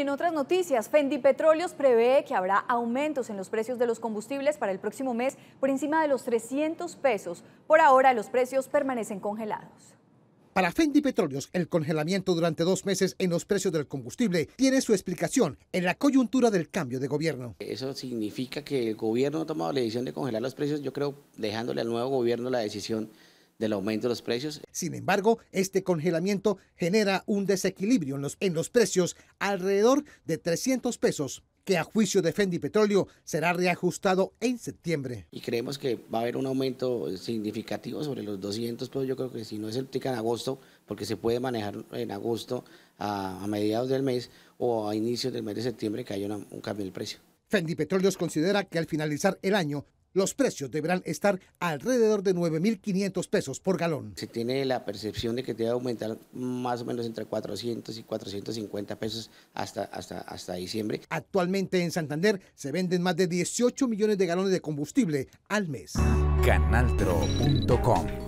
En otras noticias, Fendi Petróleos prevé que habrá aumentos en los precios de los combustibles para el próximo mes por encima de los 300 pesos. Por ahora, los precios permanecen congelados. Para Fendi Petróleos, el congelamiento durante dos meses en los precios del combustible tiene su explicación en la coyuntura del cambio de gobierno. Eso significa que el gobierno ha tomado la decisión de congelar los precios, yo creo, dejándole al nuevo gobierno la decisión del aumento de los precios. Sin embargo, este congelamiento genera un desequilibrio en los, en los precios alrededor de 300 pesos que a juicio de Fendi Petróleo será reajustado en septiembre. Y creemos que va a haber un aumento significativo sobre los 200 pesos, yo creo que si no el aplica en agosto, porque se puede manejar en agosto a, mediados del mes o a inicios del mes de septiembre que haya un cambio el precio. Fendi Petróleos considera que al finalizar el año los precios deberán estar alrededor de 9.500 pesos por galón. Se tiene la percepción de que debe aumentar más o menos entre 400 y 450 pesos hasta, hasta, hasta diciembre. Actualmente en Santander se venden más de 18 millones de galones de combustible al mes. Canaltro.com